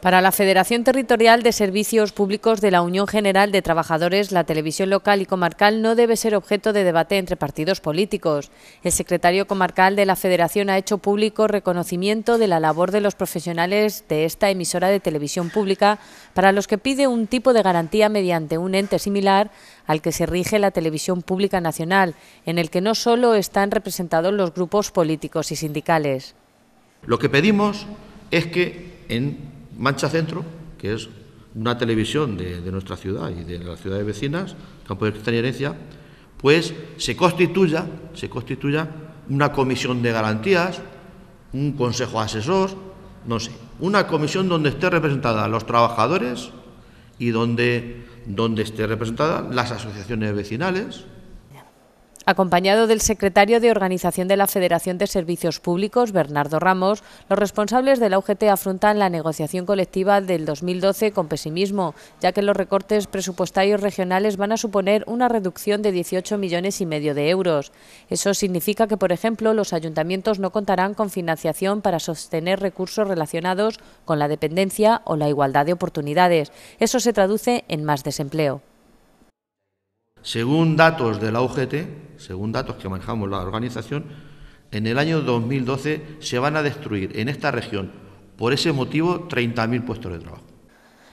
Para la Federación Territorial de Servicios Públicos de la Unión General de Trabajadores, la televisión local y comarcal no debe ser objeto de debate entre partidos políticos. El secretario comarcal de la Federación ha hecho público reconocimiento de la labor de los profesionales de esta emisora de televisión pública, para los que pide un tipo de garantía mediante un ente similar al que se rige la televisión pública nacional, en el que no solo están representados los grupos políticos y sindicales. Lo que pedimos es que en Mancha Centro, que es una televisión de, nuestra ciudad y de las ciudades vecinas, Campo de Cristina y Herencia, pues se constituya, se una comisión de garantías, un consejo asesor, no sé, una comisión donde esté representada los trabajadores y donde, donde esté representada las asociaciones vecinales, Acompañado del secretario de Organización de la Federación de Servicios Públicos, Bernardo Ramos, los responsables de la UGT afrontan la negociación colectiva del 2012 con pesimismo, ya que los recortes presupuestarios regionales van a suponer una reducción de 18 millones y medio de euros. Eso significa que, por ejemplo, los ayuntamientos no contarán con financiación para sostener recursos relacionados con la dependencia o la igualdad de oportunidades. Eso se traduce en más desempleo. Según datos de la UGT, según datos que manejamos la organización, en el año 2012 se van a destruir en esta región, por ese motivo, 30.000 puestos de trabajo.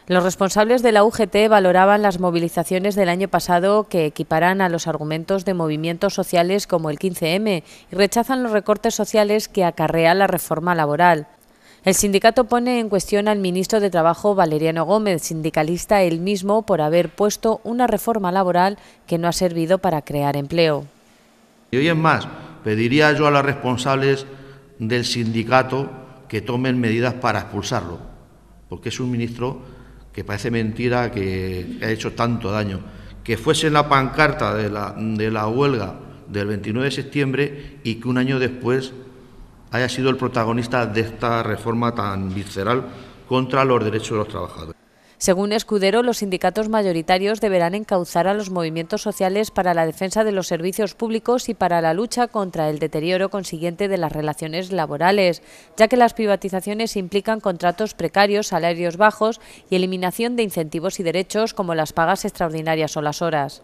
Los responsables de la UGT valoraban las movilizaciones del año pasado que equiparan a los argumentos de movimientos sociales como el 15M y rechazan los recortes sociales que acarrea la reforma laboral. El sindicato pone en cuestión al ministro de Trabajo Valeriano Gómez, sindicalista él mismo, por haber puesto una reforma laboral que no ha servido para crear empleo. Y hoy es más, pediría yo a los responsables del sindicato que tomen medidas para expulsarlo, porque es un ministro que parece mentira que ha hecho tanto daño. Que fuese en la pancarta de la, de la huelga del 29 de septiembre y que un año después haya sido el protagonista de esta reforma tan visceral contra los derechos de los trabajadores. Según Escudero, los sindicatos mayoritarios deberán encauzar a los movimientos sociales para la defensa de los servicios públicos y para la lucha contra el deterioro consiguiente de las relaciones laborales, ya que las privatizaciones implican contratos precarios, salarios bajos y eliminación de incentivos y derechos como las pagas extraordinarias o las horas.